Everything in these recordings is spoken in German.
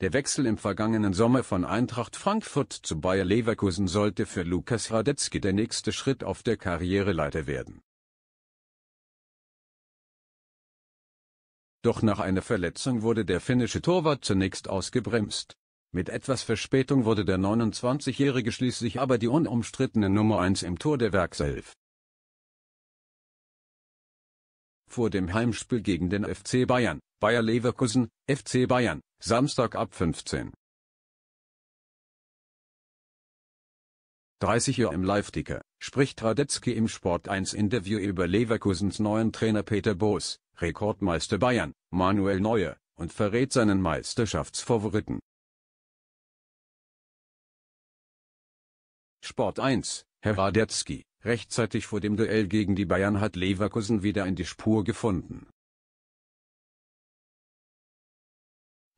Der Wechsel im vergangenen Sommer von Eintracht Frankfurt zu Bayer Leverkusen sollte für Lukas Radetzky der nächste Schritt auf der Karriereleiter werden. Doch nach einer Verletzung wurde der finnische Torwart zunächst ausgebremst. Mit etwas Verspätung wurde der 29-Jährige schließlich aber die unumstrittene Nummer 1 im Tor der Werkself. Vor dem Heimspiel gegen den FC Bayern Bayer Leverkusen, FC Bayern, Samstag ab 15. 30 Uhr im Live-Ticker, spricht Radetzky im Sport1-Interview über Leverkusens neuen Trainer Peter Boos, Rekordmeister Bayern, Manuel Neuer, und verrät seinen Meisterschaftsfavoriten. Sport1, Herr Radetzky, rechtzeitig vor dem Duell gegen die Bayern hat Leverkusen wieder in die Spur gefunden.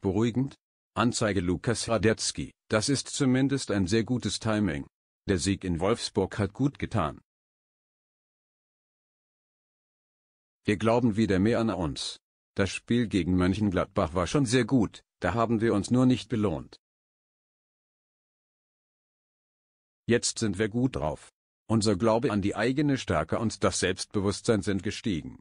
Beruhigend? Anzeige Lukas Radetzky, das ist zumindest ein sehr gutes Timing. Der Sieg in Wolfsburg hat gut getan. Wir glauben wieder mehr an uns. Das Spiel gegen Mönchengladbach war schon sehr gut, da haben wir uns nur nicht belohnt. Jetzt sind wir gut drauf. Unser Glaube an die eigene Stärke und das Selbstbewusstsein sind gestiegen.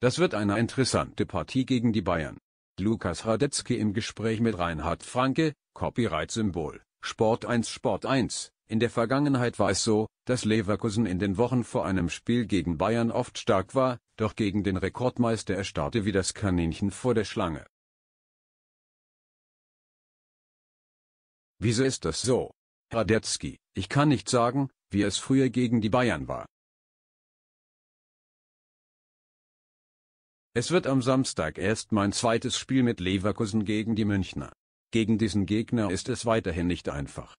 Das wird eine interessante Partie gegen die Bayern. Lukas Radetzky im Gespräch mit Reinhard Franke, Copyright-Symbol, Sport 1 Sport 1. In der Vergangenheit war es so, dass Leverkusen in den Wochen vor einem Spiel gegen Bayern oft stark war, doch gegen den Rekordmeister erstarrte wie das Kaninchen vor der Schlange. Wieso ist das so? Radetzky, ich kann nicht sagen, wie es früher gegen die Bayern war. Es wird am Samstag erst mein zweites Spiel mit Leverkusen gegen die Münchner. Gegen diesen Gegner ist es weiterhin nicht einfach.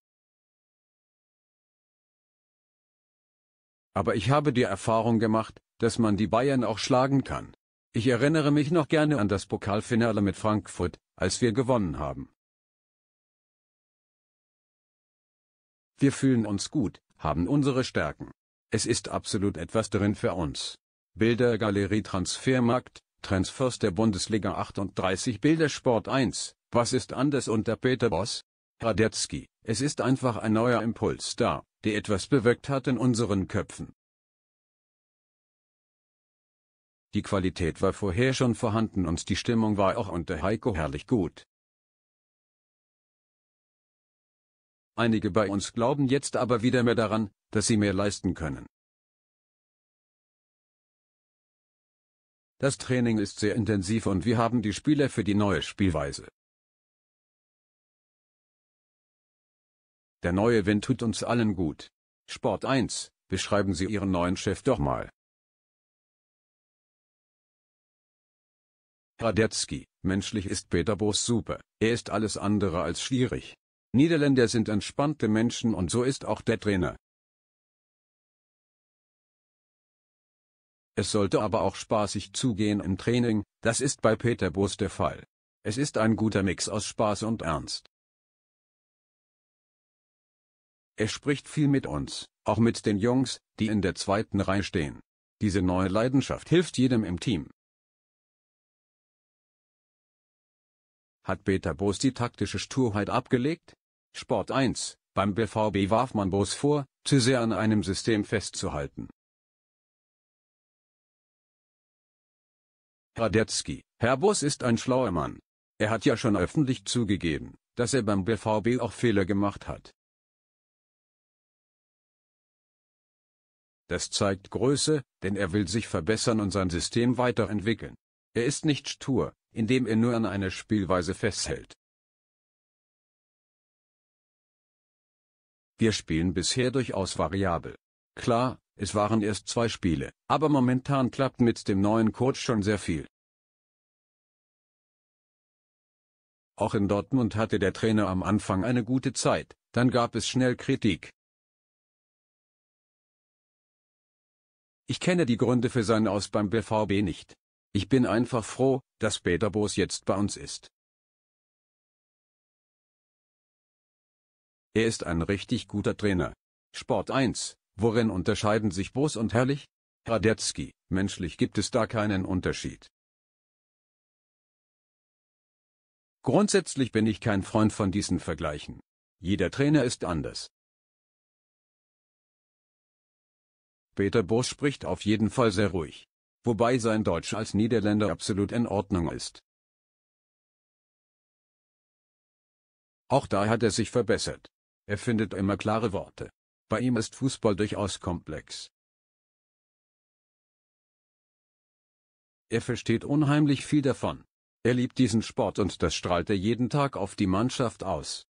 Aber ich habe die Erfahrung gemacht, dass man die Bayern auch schlagen kann. Ich erinnere mich noch gerne an das Pokalfinale mit Frankfurt, als wir gewonnen haben. Wir fühlen uns gut, haben unsere Stärken. Es ist absolut etwas drin für uns. Bildergalerie Transfermarkt, Transfers der Bundesliga 38 Bildersport 1, was ist anders unter Peter Boss? Radetzky, es ist einfach ein neuer Impuls da, der etwas bewirkt hat in unseren Köpfen. Die Qualität war vorher schon vorhanden und die Stimmung war auch unter Heiko herrlich gut. Einige bei uns glauben jetzt aber wieder mehr daran, dass sie mehr leisten können. Das Training ist sehr intensiv und wir haben die Spieler für die neue Spielweise. Der neue Wind tut uns allen gut. Sport 1, beschreiben Sie Ihren neuen Chef doch mal. Radetzky, menschlich ist Peter Boos super, er ist alles andere als schwierig. Niederländer sind entspannte Menschen und so ist auch der Trainer. Es sollte aber auch spaßig zugehen im Training, das ist bei Peter Bos der Fall. Es ist ein guter Mix aus Spaß und Ernst. Er spricht viel mit uns, auch mit den Jungs, die in der zweiten Reihe stehen. Diese neue Leidenschaft hilft jedem im Team. Hat Peter Bos die taktische Sturheit abgelegt? Sport 1, beim BVB warf man Bos vor, zu sehr an einem System festzuhalten. Radetzky, Herr Boss ist ein schlauer Mann. Er hat ja schon öffentlich zugegeben, dass er beim BVB auch Fehler gemacht hat. Das zeigt Größe, denn er will sich verbessern und sein System weiterentwickeln. Er ist nicht stur, indem er nur an einer Spielweise festhält. Wir spielen bisher durchaus variabel. Klar, es waren erst zwei Spiele, aber momentan klappt mit dem neuen Coach schon sehr viel. Auch in Dortmund hatte der Trainer am Anfang eine gute Zeit, dann gab es schnell Kritik. Ich kenne die Gründe für sein Aus beim BVB nicht. Ich bin einfach froh, dass Peter Boos jetzt bei uns ist. Er ist ein richtig guter Trainer. Sport 1 Worin unterscheiden sich Bos und Herrlich? Radetzky, menschlich gibt es da keinen Unterschied. Grundsätzlich bin ich kein Freund von diesen Vergleichen. Jeder Trainer ist anders. Peter Bos spricht auf jeden Fall sehr ruhig. Wobei sein Deutsch als Niederländer absolut in Ordnung ist. Auch da hat er sich verbessert. Er findet immer klare Worte. Bei ihm ist Fußball durchaus komplex. Er versteht unheimlich viel davon. Er liebt diesen Sport und das strahlt er jeden Tag auf die Mannschaft aus.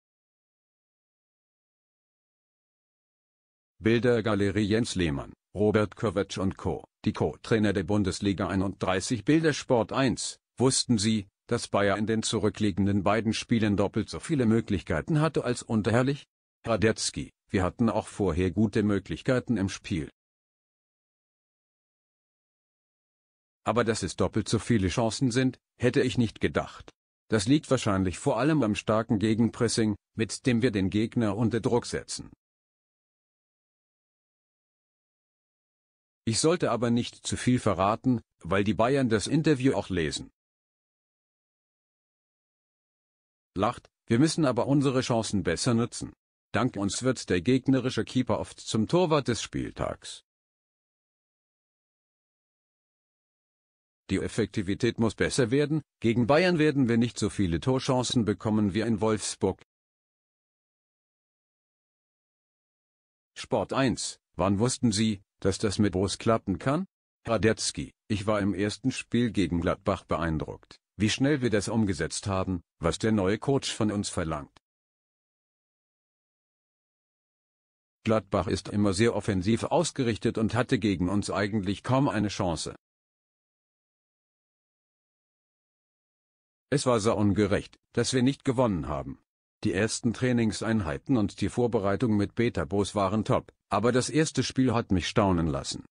Bildergalerie Jens Lehmann, Robert Kovac und Co., die Co-Trainer der Bundesliga 31 Bildersport 1, wussten Sie, dass Bayer in den zurückliegenden beiden Spielen doppelt so viele Möglichkeiten hatte als Unterherrlich? Radetzky, wir hatten auch vorher gute Möglichkeiten im Spiel. Aber dass es doppelt so viele Chancen sind, hätte ich nicht gedacht. Das liegt wahrscheinlich vor allem am starken Gegenpressing, mit dem wir den Gegner unter Druck setzen. Ich sollte aber nicht zu viel verraten, weil die Bayern das Interview auch lesen. Lacht, wir müssen aber unsere Chancen besser nutzen. Dank uns wird der gegnerische Keeper oft zum Torwart des Spieltags. Die Effektivität muss besser werden, gegen Bayern werden wir nicht so viele Torchancen bekommen wie in Wolfsburg. Sport 1, wann wussten Sie, dass das mit Bros klappen kann? Radetzky, ich war im ersten Spiel gegen Gladbach beeindruckt, wie schnell wir das umgesetzt haben, was der neue Coach von uns verlangt. Gladbach ist immer sehr offensiv ausgerichtet und hatte gegen uns eigentlich kaum eine Chance. Es war sehr ungerecht, dass wir nicht gewonnen haben. Die ersten Trainingseinheiten und die Vorbereitung mit Beta Bos waren top, aber das erste Spiel hat mich staunen lassen.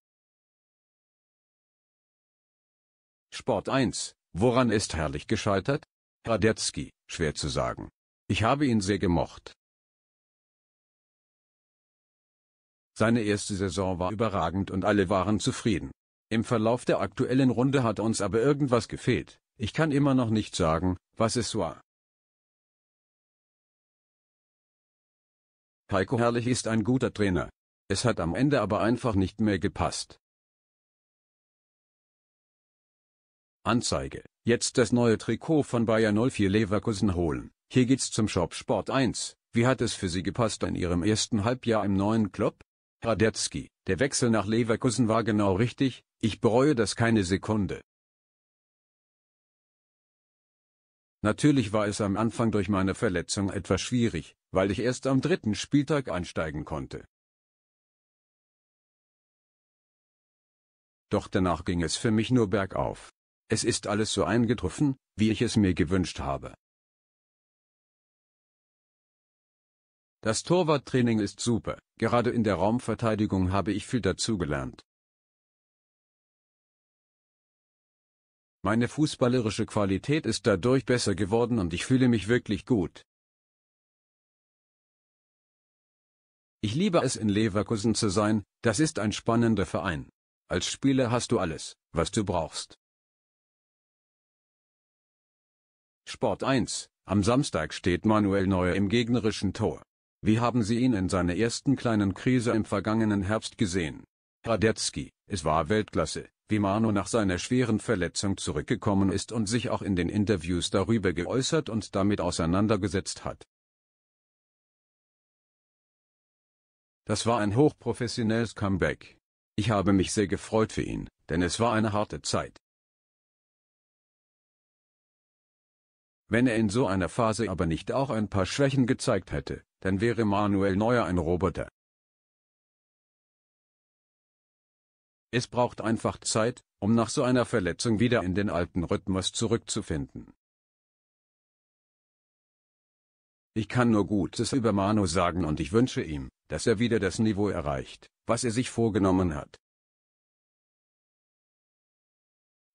Sport 1. Woran ist herrlich gescheitert? Radetzky, schwer zu sagen. Ich habe ihn sehr gemocht. Seine erste Saison war überragend und alle waren zufrieden. Im Verlauf der aktuellen Runde hat uns aber irgendwas gefehlt. Ich kann immer noch nicht sagen, was es war. Heiko Herrlich ist ein guter Trainer. Es hat am Ende aber einfach nicht mehr gepasst. Anzeige. Jetzt das neue Trikot von Bayer 04 Leverkusen holen. Hier geht's zum Shop Sport 1. Wie hat es für Sie gepasst in Ihrem ersten Halbjahr im neuen Club? Radetzky, der Wechsel nach Leverkusen war genau richtig, ich bereue das keine Sekunde. Natürlich war es am Anfang durch meine Verletzung etwas schwierig, weil ich erst am dritten Spieltag einsteigen konnte. Doch danach ging es für mich nur bergauf. Es ist alles so eingetroffen, wie ich es mir gewünscht habe. Das Torwarttraining ist super, gerade in der Raumverteidigung habe ich viel dazugelernt. Meine fußballerische Qualität ist dadurch besser geworden und ich fühle mich wirklich gut. Ich liebe es in Leverkusen zu sein, das ist ein spannender Verein. Als Spieler hast du alles, was du brauchst. Sport 1 Am Samstag steht Manuel Neuer im gegnerischen Tor. Wie haben Sie ihn in seiner ersten kleinen Krise im vergangenen Herbst gesehen? Radetzky, es war Weltklasse, wie Manu nach seiner schweren Verletzung zurückgekommen ist und sich auch in den Interviews darüber geäußert und damit auseinandergesetzt hat. Das war ein hochprofessionelles Comeback. Ich habe mich sehr gefreut für ihn, denn es war eine harte Zeit. Wenn er in so einer Phase aber nicht auch ein paar Schwächen gezeigt hätte, dann wäre Manuel Neuer ein Roboter. Es braucht einfach Zeit, um nach so einer Verletzung wieder in den alten Rhythmus zurückzufinden. Ich kann nur Gutes über Manu sagen und ich wünsche ihm, dass er wieder das Niveau erreicht, was er sich vorgenommen hat.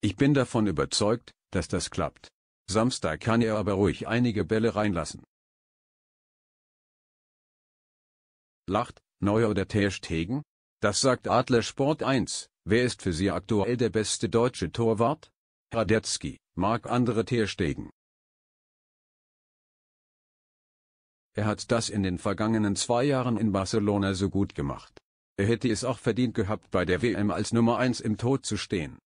Ich bin davon überzeugt, dass das klappt. Samstag kann er aber ruhig einige Bälle reinlassen. lacht, Neuer oder Terstegen? Das sagt Adler Sport 1. Wer ist für Sie aktuell der beste deutsche Torwart? Radetzky, mag andere Terstegen. Er hat das in den vergangenen zwei Jahren in Barcelona so gut gemacht. Er hätte es auch verdient gehabt, bei der WM als Nummer 1 im Tod zu stehen.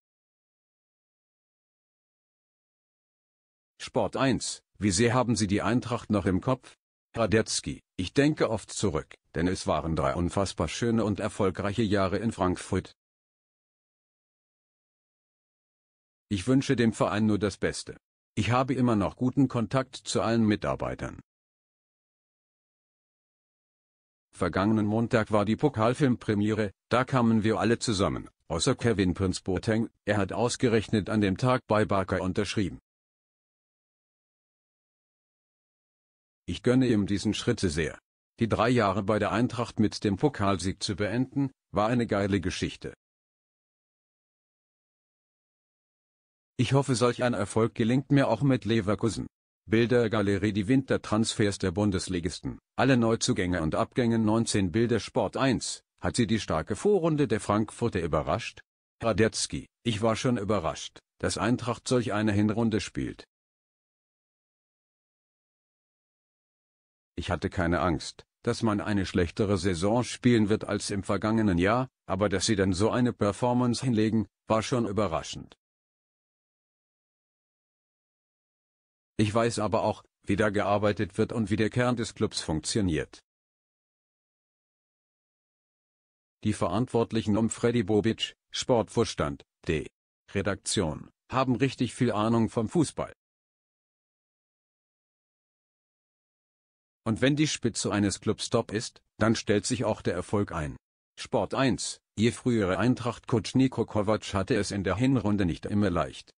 Sport 1. Wie sehr haben Sie die Eintracht noch im Kopf? Radetzky, ich denke oft zurück, denn es waren drei unfassbar schöne und erfolgreiche Jahre in Frankfurt. Ich wünsche dem Verein nur das Beste. Ich habe immer noch guten Kontakt zu allen Mitarbeitern. Vergangenen Montag war die Pokalfilmpremiere, da kamen wir alle zusammen, außer Kevin Prince Boateng, er hat ausgerechnet an dem Tag bei Barker unterschrieben. Ich gönne ihm diesen Schritte sehr. Die drei Jahre bei der Eintracht mit dem Pokalsieg zu beenden, war eine geile Geschichte. Ich hoffe solch ein Erfolg gelingt mir auch mit Leverkusen. Bildergalerie Die Wintertransfers der Bundesligisten, alle Neuzugänge und Abgänge 19 Bilder Sport 1, hat sie die starke Vorrunde der Frankfurter überrascht? Radetzky, ich war schon überrascht, dass Eintracht solch eine Hinrunde spielt. Ich hatte keine Angst, dass man eine schlechtere Saison spielen wird als im vergangenen Jahr, aber dass sie dann so eine Performance hinlegen, war schon überraschend. Ich weiß aber auch, wie da gearbeitet wird und wie der Kern des Clubs funktioniert. Die Verantwortlichen um Freddy Bobic, Sportvorstand, D. Redaktion, haben richtig viel Ahnung vom Fußball. Und wenn die Spitze eines Clubs top ist, dann stellt sich auch der Erfolg ein. Sport 1, ihr früherer Eintracht-Coach Niko Kovac hatte es in der Hinrunde nicht immer leicht.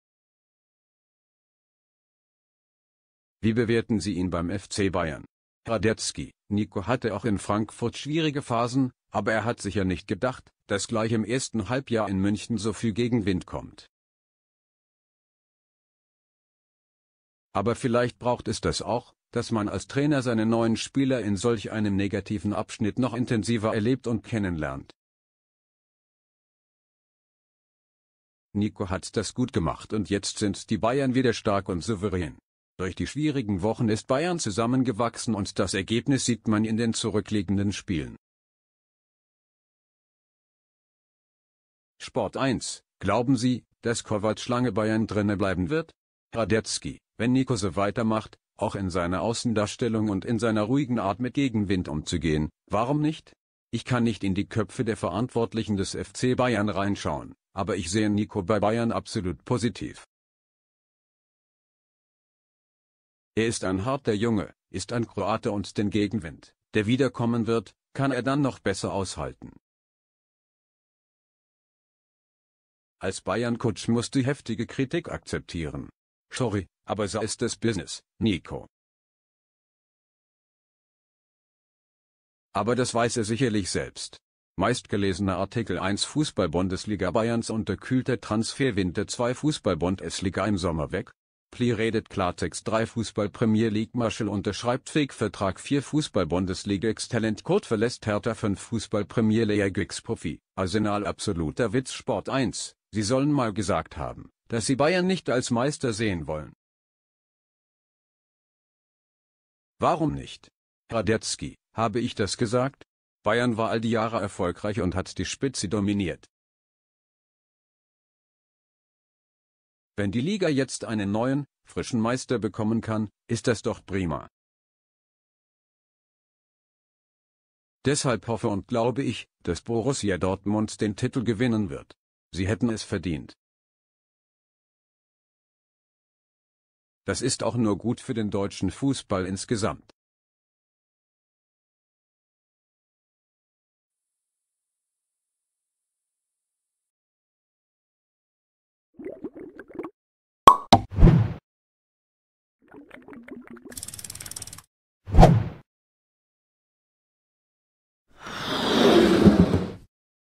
Wie bewerten Sie ihn beim FC Bayern? Radetzky, Nico hatte auch in Frankfurt schwierige Phasen, aber er hat sicher nicht gedacht, dass gleich im ersten Halbjahr in München so viel Gegenwind kommt. Aber vielleicht braucht es das auch, dass man als Trainer seine neuen Spieler in solch einem negativen Abschnitt noch intensiver erlebt und kennenlernt. Nico hat das gut gemacht und jetzt sind die Bayern wieder stark und souverän. Durch die schwierigen Wochen ist Bayern zusammengewachsen und das Ergebnis sieht man in den zurückliegenden Spielen. Sport 1. Glauben Sie, dass Kovac Schlange Bayern drinne bleiben wird? Radetzky, wenn Nico so weitermacht, auch in seiner Außendarstellung und in seiner ruhigen Art mit Gegenwind umzugehen, warum nicht? Ich kann nicht in die Köpfe der Verantwortlichen des FC Bayern reinschauen, aber ich sehe Nico bei Bayern absolut positiv. Er ist ein harter Junge, ist ein Kroate und den Gegenwind, der wiederkommen wird, kann er dann noch besser aushalten. Als Bayern-Coach musste heftige Kritik akzeptieren. Sorry, aber so ist das Business, Nico. Aber das weiß er sicherlich selbst. Meistgelesener Artikel 1 Fußball-Bundesliga Bayerns unterkühlter Transferwinter 2 Fußball-Bundesliga im Sommer weg. Pli redet Klartext 3 Fußball-Premier League Marshall unterschreibt Fake-Vertrag 4 Fußball-Bundesliga Ex-Talent Kurt verlässt Hertha 5 Fußball-Premier League Ex-Profi, Arsenal absoluter Witz Sport 1, sie sollen mal gesagt haben dass sie Bayern nicht als Meister sehen wollen. Warum nicht? Radetzky, habe ich das gesagt? Bayern war all die Jahre erfolgreich und hat die Spitze dominiert. Wenn die Liga jetzt einen neuen, frischen Meister bekommen kann, ist das doch prima. Deshalb hoffe und glaube ich, dass Borussia Dortmund den Titel gewinnen wird. Sie hätten es verdient. Das ist auch nur gut für den deutschen Fußball insgesamt.